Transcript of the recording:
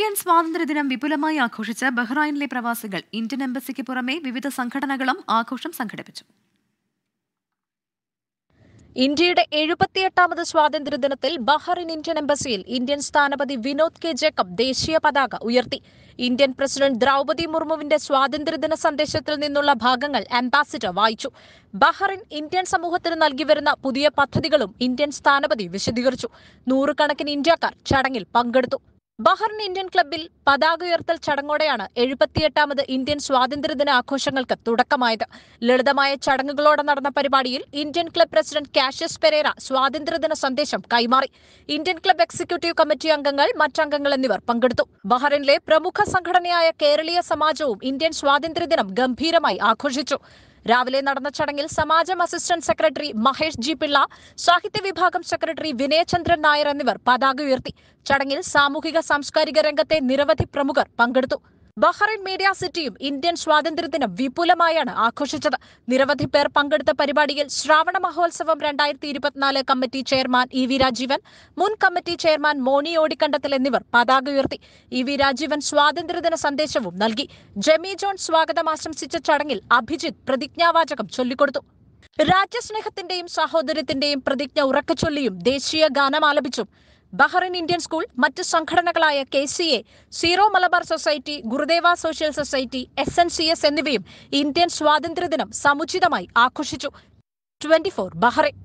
Indian സ്വാതന്ത്ര്യദിനം വിപുലമായി ആഘോഷിച്ച് ബഹ്റൈനിലെ പ്രവാസികൾ ഇന്ത്യൻ എംബസിക്ക് പുറമെ വിവിധ സംഘടനകളും ആഘോഷം സംഘടിപ്പിച്ചു ഇന്ത്യയുടെ എഴുപത്തിയെട്ടാമത് സ്വാതന്ത്ര്യദിനത്തിൽ ബഹ്റിൻ ഇന്ത്യൻ എംബസിയിൽ ഇന്ത്യൻ സ്ഥാനപതി വിനോദ് കെ ജേക്കബ് ദേശീയ പതാക ഉയർത്തി ഇന്ത്യൻ പ്രസിഡന്റ് ദ്രൗപതി മുർമുവിന്റെ സ്വാതന്ത്ര്യദിന സന്ദേശത്തിൽ നിന്നുള്ള ഭാഗങ്ങൾ അംബാസിഡർ വായിച്ചു ബഹ്റിൻ ഇന്ത്യൻ സമൂഹത്തിന് നൽകി വരുന്ന പുതിയ പദ്ധതികളും ഇന്ത്യൻ സ്ഥാനപതി വിശദീകരിച്ചു നൂറുകണക്കിന് ഇന്ത്യക്കാർ ചടങ്ങിൽ പങ്കെടുത്തു ബഹറിൻ ഇന്ത്യൻ ക്ലബ്ബിൽ പതാക ഉയർത്തൽ ചടങ്ങോടെയാണ് എഴുപത്തിയെട്ടാമത് ഇന്ത്യൻ സ്വാതന്ത്ര്യദിന ആഘോഷങ്ങൾക്ക് തുടക്കമായത് ലളിതമായ ചടങ്ങുകളോടെ നടന്ന പരിപാടിയിൽ Indian club president Cassius Pereira സ്വാതന്ത്ര്യദിന സന്ദേശം കൈമാറി ഇന്ത്യൻ ക്ലബ് എക്സിക്യൂട്ടീവ് കമ്മിറ്റി അംഗങ്ങൾ മറ്റംഗങ്ങൾ എന്നിവർ പങ്കെടുത്തു ബഹറിനിലെ പ്രമുഖ സംഘടനയായ കേരളീയ സമാജവും ഇന്ത്യൻ സ്വാതന്ത്ര്യദിനം ഗംഭീരമായി ആഘോഷിച്ചു രാവിലെ നടന്ന ചടങ്ങിൽ സമാജം assistant secretary Mahesh G Pillai സാഹിത്യ വിഭാഗം സെക്രട്ടറി വിനയചന്ദ്രൻ നായർ എന്നിവർ പതാക ഉയർത്തി ചടങ്ങിൽ സാമൂഹിക സാംസ്കാരിക രംഗത്തെ നിരവധി പ്രമുഖർ പങ്കെടുത്തു ബഹ്റൈൻ മീഡിയ സിറ്റിയും ഇന്ത്യൻ സ്വാതന്ത്ര്യത്തിന് വിപുലമായാണ് ആഘോഷിച്ചത് നിരവധി പേർ പങ്കെടുത്ത പരിപാടിയിൽ ശ്രാവണ മഹോത്സവം രണ്ടായിരത്തി ഇരുപത്തിനാല് committee chairman E V Rajeevan മുൻ കമ്മിറ്റി ചെയർമാൻ മോണി ഓടിക്കണ്ടത്തിൽ എന്നിവർ പതാക ഉയർത്തി ഇ വി രാജീവൻ സ്വാതന്ത്ര്യദിന സന്ദേശവും നൽകി ജെമി ജോൺ സ്വാഗതം ആശംസിച്ച ചടങ്ങിൽ അഭിജിത്ത് പ്രതിജ്ഞാവാചകം ചൊല്ലിക്കൊടുത്തു രാജ്യസ്നേഹത്തിന്റെയും സഹോദര്യത്തിന്റെയും പ്രതിജ്ഞ ഉറക്കച്ചൊല്ലിയും ദേശീയ ഗാനം ആലപിച്ചു ബഹ്റിൻ ഇന്ത്യൻ സ്കൂൾ മറ്റ് സംഘടനകളായ K C A Syro Malabar society Gurudeva social society S N C S എന്നിവയും ഇന്ത്യൻ സ്വാതന്ത്ര്യദിനം സമുചിതമായി ആഘോഷിച്ചു ട്വന്റി ഫോർ ബഹ്റൈൻ